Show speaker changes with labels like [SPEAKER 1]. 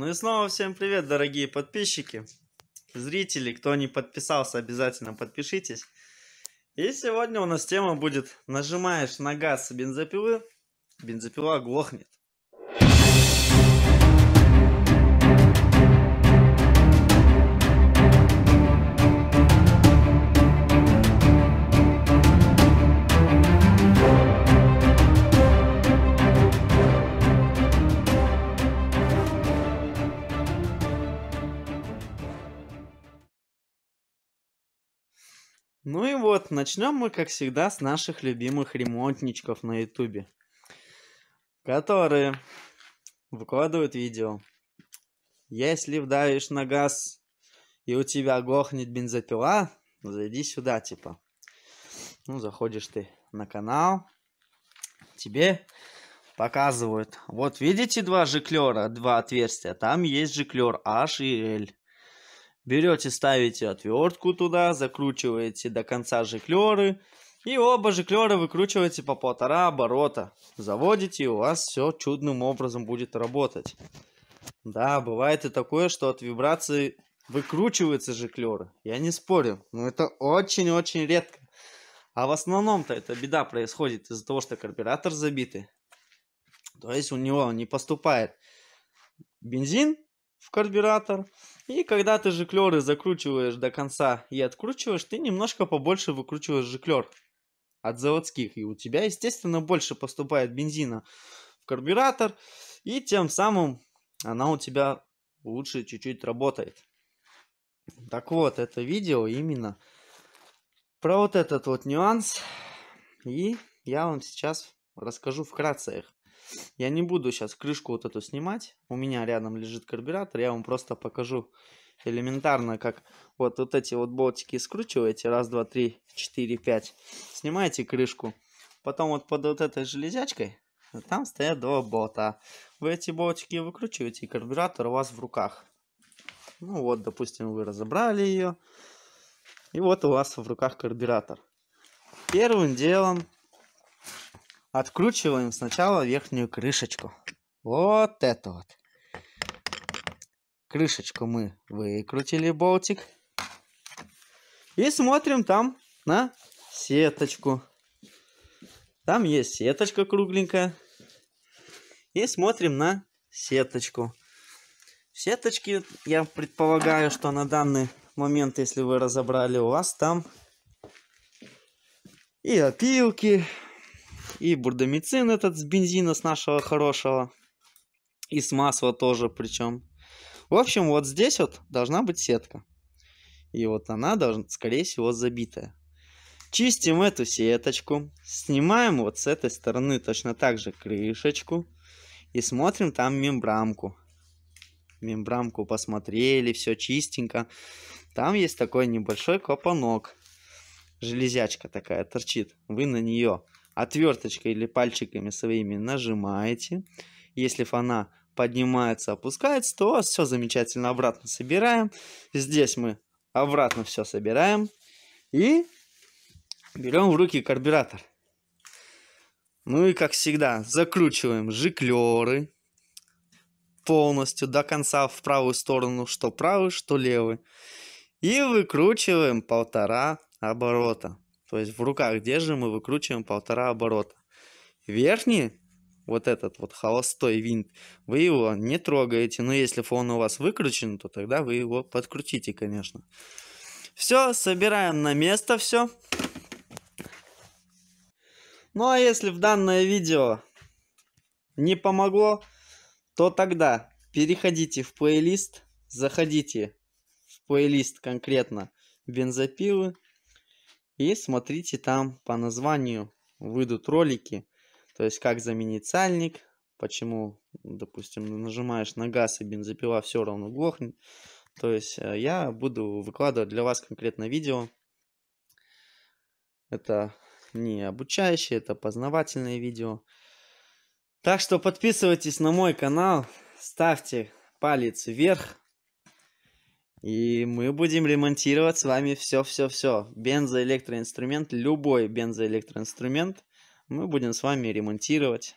[SPEAKER 1] Ну и снова всем привет, дорогие подписчики, зрители, кто не подписался, обязательно подпишитесь. И сегодня у нас тема будет «Нажимаешь на газ бензопилы, бензопила глохнет». Ну и вот, начнем мы, как всегда, с наших любимых ремонтничков на ютубе, которые выкладывают видео. Если вдавишь на газ и у тебя глохнет бензопила, зайди сюда, типа. Ну, заходишь ты на канал, тебе показывают. Вот видите два жиклера, два отверстия, там есть жиклер H и L. Берете, ставите отвертку туда, закручиваете до конца жиклеры. И оба жиклера выкручиваете по полтора оборота. Заводите, и у вас все чудным образом будет работать. Да, бывает и такое, что от вибрации выкручиваются жиклеры. Я не спорю, но это очень-очень редко. А в основном-то эта беда происходит из-за того, что карбюратор забитый. То есть у него не поступает бензин, в карбюратор. И когда ты жиклеры закручиваешь до конца и откручиваешь, ты немножко побольше выкручиваешь жиклер от заводских. И у тебя, естественно, больше поступает бензина в карбюратор. И тем самым она у тебя лучше чуть-чуть работает. Так вот, это видео именно про вот этот вот нюанс. И я вам сейчас расскажу вкратце их. Я не буду сейчас крышку вот эту снимать. У меня рядом лежит карбюратор. Я вам просто покажу элементарно, как вот, вот эти вот болтики скручиваете. Раз, два, три, четыре, пять. Снимаете крышку. Потом вот под вот этой железячкой там стоят два болта. Вы эти болтики выкручиваете, и карбюратор у вас в руках. Ну вот, допустим, вы разобрали ее. И вот у вас в руках карбюратор. Первым делом Откручиваем сначала верхнюю крышечку. Вот это вот. Крышечку мы выкрутили, болтик. И смотрим там на сеточку. Там есть сеточка кругленькая. И смотрим на сеточку. Сеточки, я предполагаю, что на данный момент, если вы разобрали, у вас там и опилки, и бурдомицин этот с бензина с нашего хорошего. И с масла тоже причем. В общем, вот здесь вот должна быть сетка. И вот она должна, скорее всего, забитая. Чистим эту сеточку. Снимаем вот с этой стороны точно так же крышечку. И смотрим там мембрамку. Мембрамку посмотрели, все чистенько. Там есть такой небольшой копанок, Железячка такая торчит. Вы на нее отверточкой или пальчиками своими нажимаете. Если фона поднимается, опускается, то все замечательно обратно собираем. Здесь мы обратно все собираем и берем в руки карбюратор. Ну и как всегда, закручиваем жиклеры полностью до конца в правую сторону, что правый, что левый. И выкручиваем полтора оборота. То есть в руках держим и выкручиваем полтора оборота. Верхний, вот этот вот холостой винт, вы его не трогаете. Но если он у вас выкручен, то тогда вы его подкрутите, конечно. Все, собираем на место все. Ну а если в данное видео не помогло, то тогда переходите в плейлист, заходите в плейлист конкретно бензопилы, и смотрите там по названию выйдут ролики. То есть как заменить сальник, почему, допустим, нажимаешь на газ и бензопила все равно глохнет. То есть э, я буду выкладывать для вас конкретно видео. Это не обучающее, это познавательное видео. Так что подписывайтесь на мой канал, ставьте палец вверх, и мы будем ремонтировать с вами все-все-все. Бензоэлектроинструмент, любой бензоэлектроинструмент мы будем с вами ремонтировать.